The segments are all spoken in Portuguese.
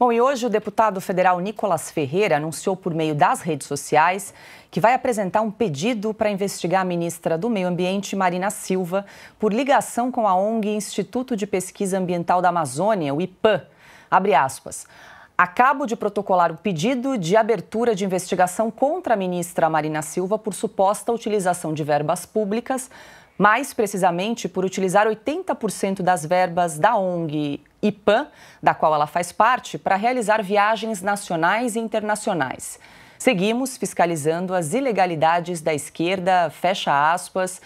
Bom, e hoje o deputado federal Nicolas Ferreira anunciou por meio das redes sociais que vai apresentar um pedido para investigar a ministra do Meio Ambiente, Marina Silva, por ligação com a ONG Instituto de Pesquisa Ambiental da Amazônia, o IPAM. Abre aspas. Acabo de protocolar o pedido de abertura de investigação contra a ministra Marina Silva por suposta utilização de verbas públicas, mais precisamente por utilizar 80% das verbas da ONG IPAM, da qual ela faz parte, para realizar viagens nacionais e internacionais. Seguimos fiscalizando as ilegalidades da esquerda, fecha aspas,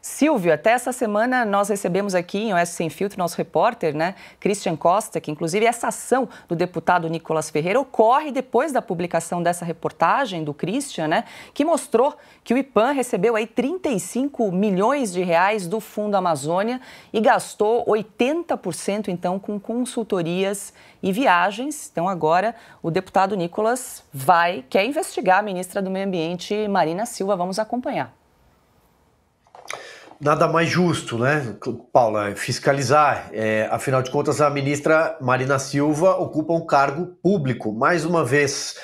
Silvio, até essa semana nós recebemos aqui em Oeste Sem Filtro, nosso repórter, né, Christian Costa, que inclusive essa ação do deputado Nicolas Ferreira ocorre depois da publicação dessa reportagem do Christian, né, que mostrou que o IPAN recebeu aí 35 milhões de reais do Fundo Amazônia e gastou 80% então com consultorias e viagens. Então agora o deputado Nicolas vai, quer investigar a ministra do Meio Ambiente, Marina Silva. Vamos acompanhar nada mais justo, né, Paula? Fiscalizar. É, afinal de contas, a ministra Marina Silva ocupa um cargo público, mais uma vez.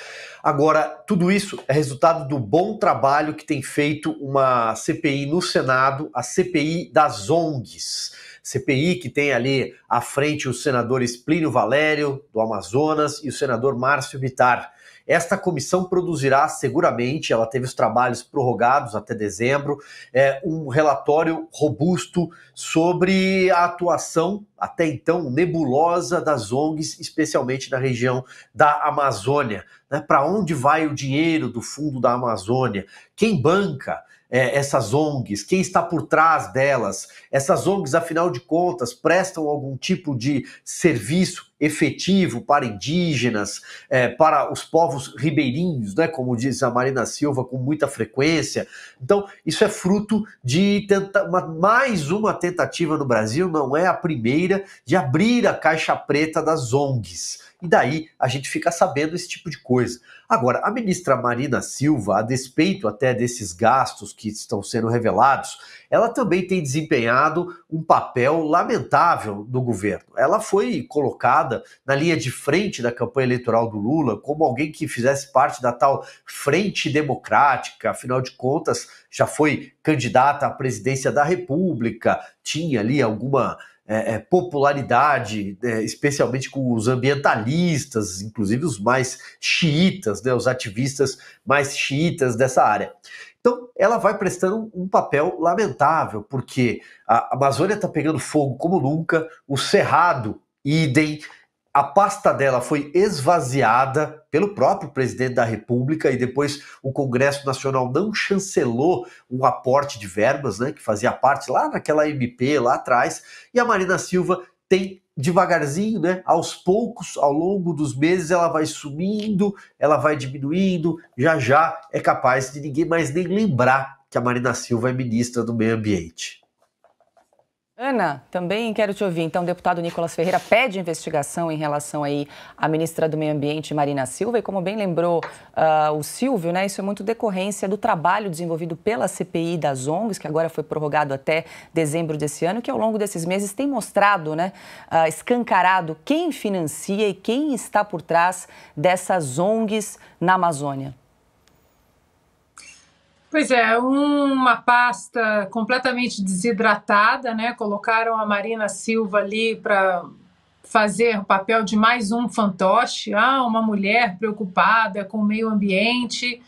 Agora, tudo isso é resultado do bom trabalho que tem feito uma CPI no Senado, a CPI das ONGs. CPI que tem ali à frente os senadores Plínio Valério, do Amazonas, e o senador Márcio Bitar esta comissão produzirá seguramente, ela teve os trabalhos prorrogados até dezembro, é, um relatório robusto sobre a atuação, até então nebulosa, das ONGs, especialmente na região da Amazônia. Né? Para onde vai o dinheiro do fundo da Amazônia? Quem banca? é, essas ONGs, quem está por trás delas. Essas ONGs, afinal de contas, prestam algum tipo de serviço efetivo para indígenas, é, para os povos ribeirinhos, né, como diz a Marina Silva com muita frequência. Então, isso é fruto de tenta uma, mais uma tentativa no Brasil, não é a primeira, de abrir a caixa preta das ONGs e daí a gente fica sabendo esse tipo de coisa. Agora, a ministra Marina Silva, a despeito até desses gastos que estão sendo revelados, ela também tem desempenhado um papel lamentável no governo. Ela foi colocada na linha de frente da campanha eleitoral do Lula como alguém que fizesse parte da tal frente democrática, afinal de contas, já foi candidata à presidência da República, tinha ali alguma é, é, popularidade, é, especialmente com os ambientalistas, inclusive os mais xiitas, né, os ativistas mais xiitas dessa área. Então, ela vai prestando um papel lamentável, porque a Amazônia está pegando fogo como nunca, o Cerrado, idem, a pasta dela foi esvaziada pelo próprio presidente da República e depois o Congresso Nacional não chancelou o aporte de verbas, né, que fazia parte lá naquela MP lá atrás, e a Marina Silva tem devagarzinho, né, aos poucos, ao longo dos meses ela vai sumindo, ela vai diminuindo, já já é capaz de ninguém mais nem lembrar que a Marina Silva é ministra do Meio Ambiente. Ana, também quero te ouvir. Então, o deputado Nicolas Ferreira pede investigação em relação aí à ministra do Meio Ambiente, Marina Silva. E como bem lembrou uh, o Silvio, né, isso é muito decorrência do trabalho desenvolvido pela CPI das ONGs, que agora foi prorrogado até dezembro desse ano, que ao longo desses meses tem mostrado, né, uh, escancarado quem financia e quem está por trás dessas ONGs na Amazônia. Pois é, uma pasta completamente desidratada, né? Colocaram a Marina Silva ali para fazer o papel de mais um fantoche, ah, uma mulher preocupada com o meio ambiente.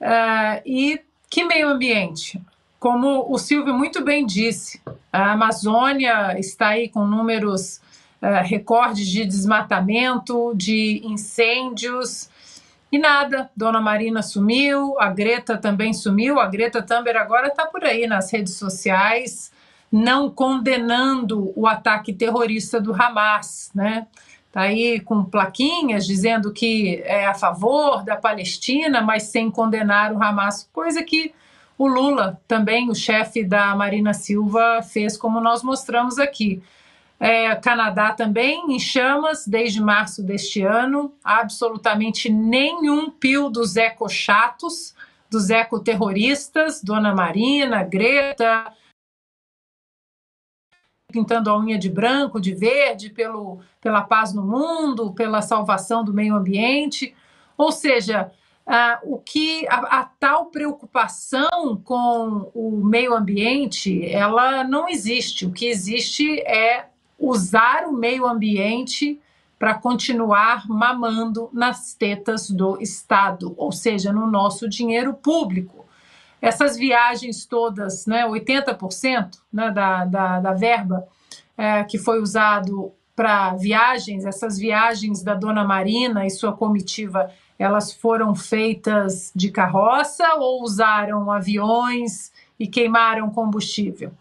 Uh, e que meio ambiente? Como o Silvio muito bem disse, a Amazônia está aí com números uh, recordes de desmatamento, de incêndios, e nada, Dona Marina sumiu, a Greta também sumiu, a Greta Thunberg agora está por aí nas redes sociais, não condenando o ataque terrorista do Hamas, né? Está aí com plaquinhas dizendo que é a favor da Palestina, mas sem condenar o Hamas, coisa que o Lula, também o chefe da Marina Silva, fez, como nós mostramos aqui. É, Canadá também em chamas desde março deste ano. Absolutamente nenhum pio dos ecochatos, dos Terroristas, Dona Marina, Greta, pintando a unha de branco, de verde, pelo, pela paz no mundo, pela salvação do meio ambiente. Ou seja, ah, o que a, a, tal preocupação com o meio ambiente ela não existe. O que existe é usar o meio ambiente para continuar mamando nas tetas do Estado, ou seja, no nosso dinheiro público. Essas viagens todas, né, 80% né, da, da, da verba é, que foi usado para viagens, essas viagens da Dona Marina e sua comitiva, elas foram feitas de carroça ou usaram aviões e queimaram combustível?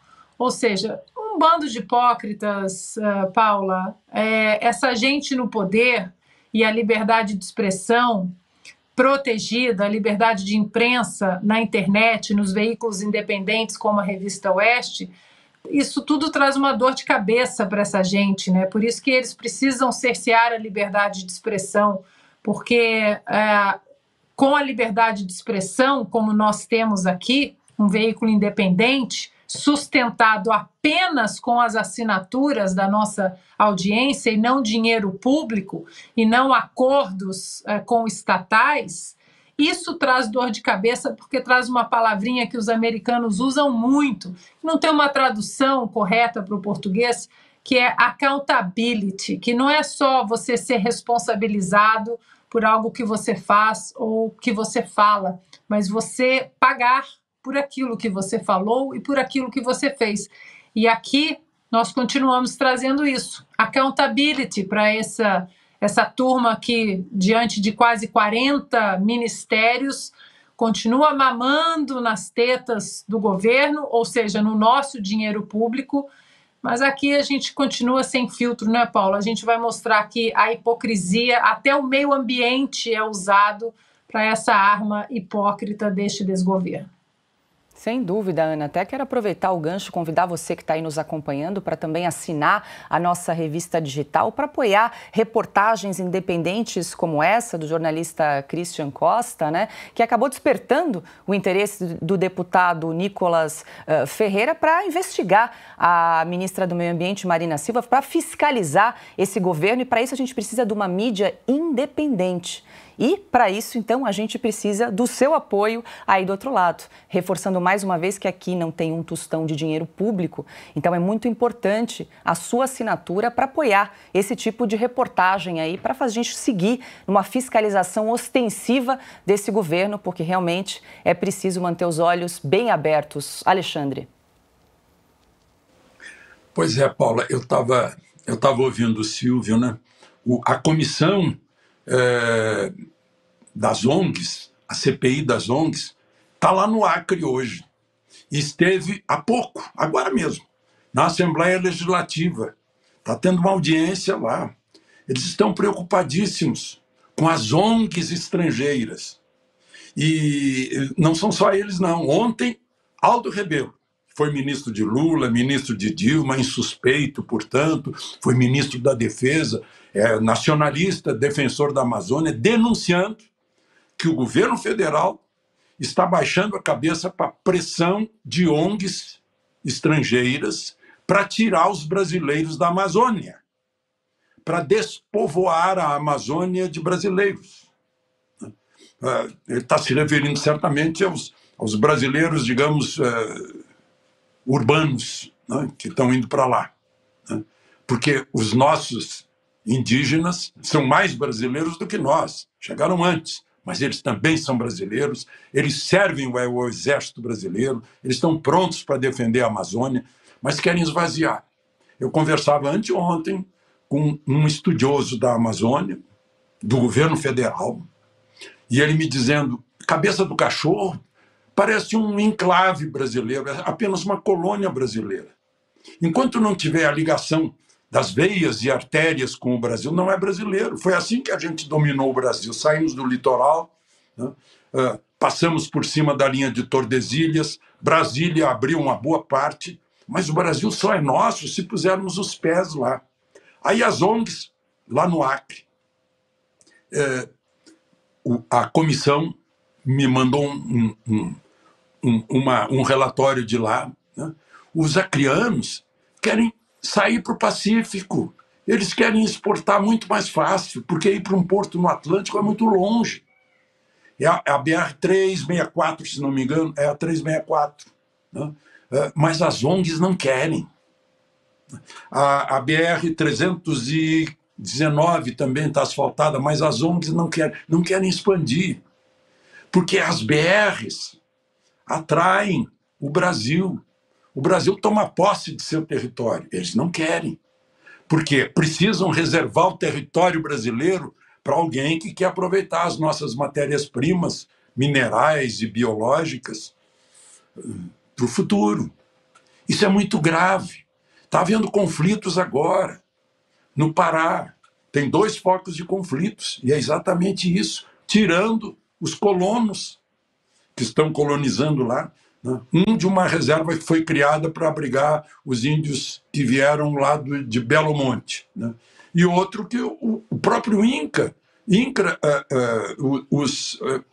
Ou seja, um bando de hipócritas, eh, Paula, é, essa gente no poder e a liberdade de expressão protegida, a liberdade de imprensa na internet, nos veículos independentes como a revista Oeste, isso tudo traz uma dor de cabeça para essa gente, né? Por isso que eles precisam cercear a liberdade de expressão, porque é, com a liberdade de expressão, como nós temos aqui, um veículo independente, sustentado apenas com as assinaturas da nossa audiência e não dinheiro público e não acordos é, com estatais, isso traz dor de cabeça porque traz uma palavrinha que os americanos usam muito, não tem uma tradução correta para o português, que é accountability, que não é só você ser responsabilizado por algo que você faz ou que você fala, mas você pagar por aquilo que você falou e por aquilo que você fez. E aqui nós continuamos trazendo isso, accountability para essa essa turma que diante de quase 40 ministérios continua mamando nas tetas do governo, ou seja, no nosso dinheiro público. Mas aqui a gente continua sem filtro, né, Paula? A gente vai mostrar que a hipocrisia, até o meio ambiente é usado para essa arma hipócrita deste desgoverno. Sem dúvida, Ana. Até quero aproveitar o gancho, convidar você que está aí nos acompanhando para também assinar a nossa revista digital para apoiar reportagens independentes como essa do jornalista Christian Costa, né? Que acabou despertando o interesse do deputado Nicolas uh, Ferreira para investigar a ministra do Meio Ambiente, Marina Silva, para fiscalizar esse governo. E para isso a gente precisa de uma mídia independente. E, para isso, então, a gente precisa do seu apoio aí do outro lado. Reforçando mais uma vez que aqui não tem um tostão de dinheiro público, então é muito importante a sua assinatura para apoiar esse tipo de reportagem aí, para a gente seguir numa fiscalização ostensiva desse governo, porque realmente é preciso manter os olhos bem abertos. Alexandre. Pois é, Paula, eu estava eu tava ouvindo o Silvio, né? O, a comissão é, das ONGs, a CPI das ONGs, está lá no Acre hoje. Esteve há pouco, agora mesmo, na Assembleia Legislativa. Está tendo uma audiência lá. Eles estão preocupadíssimos com as ONGs estrangeiras. E não são só eles, não. Ontem, Aldo Rebelo, foi ministro de Lula, ministro de Dilma, insuspeito, portanto, foi ministro da Defesa, é, nacionalista, defensor da Amazônia, denunciando que o governo federal está baixando a cabeça para pressão de ONGs estrangeiras para tirar os brasileiros da Amazônia, para despovoar a Amazônia de brasileiros. É, ele está se referindo certamente aos, aos brasileiros, digamos, é, urbanos né, que estão indo para lá. Né? Porque os nossos indígenas são mais brasileiros do que nós, chegaram antes, mas eles também são brasileiros, eles servem o exército brasileiro, eles estão prontos para defender a Amazônia, mas querem esvaziar. Eu conversava anteontem com um estudioso da Amazônia, do governo federal, e ele me dizendo: cabeça do cachorro, parece um enclave brasileiro, é apenas uma colônia brasileira. Enquanto não tiver a ligação das veias e artérias com o Brasil, não é brasileiro. Foi assim que a gente dominou o Brasil. Saímos do litoral, né? uh, passamos por cima da linha de Tordesilhas, Brasília abriu uma boa parte, mas o Brasil só é nosso se pusermos os pés lá. Aí as ONGs, lá no Acre, eh, a comissão me mandou um, um, um, uma, um relatório de lá. Né? Os acrianos querem sair para o Pacífico. Eles querem exportar muito mais fácil, porque ir para um porto no Atlântico é muito longe. É a, é a BR-364, se não me engano, é a 364. Né? É, mas as ONGs não querem. A, a BR-319 também está asfaltada, mas as ONGs não querem, não querem expandir. Porque as BRs atraem o Brasil. O Brasil toma posse de seu território. Eles não querem, porque precisam reservar o território brasileiro para alguém que quer aproveitar as nossas matérias-primas, minerais e biológicas, hum, para o futuro. Isso é muito grave. Está havendo conflitos agora. No Pará, tem dois focos de conflitos, e é exatamente isso tirando os colonos que estão colonizando lá. Né? Um de uma reserva que foi criada para abrigar os índios que vieram lá do, de Belo Monte. Né? E outro que o, o próprio Inca, Inca uh, uh, os, uh,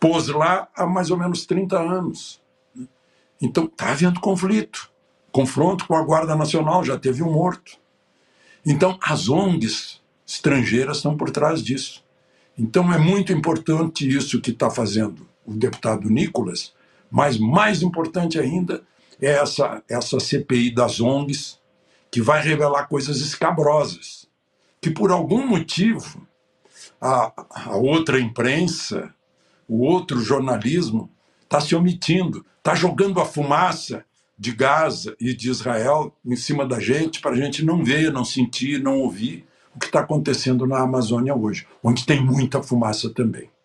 pôs lá há mais ou menos 30 anos. Né? Então está havendo conflito. Confronto com a Guarda Nacional, já teve um morto. Então as ONGs estrangeiras estão por trás disso. Então é muito importante isso que está fazendo o deputado Nicolas, mas mais importante ainda é essa, essa CPI das ONGs, que vai revelar coisas escabrosas, que por algum motivo a, a outra imprensa, o outro jornalismo está se omitindo, está jogando a fumaça de Gaza e de Israel em cima da gente para a gente não ver, não sentir, não ouvir o que está acontecendo na Amazônia hoje, onde tem muita fumaça também.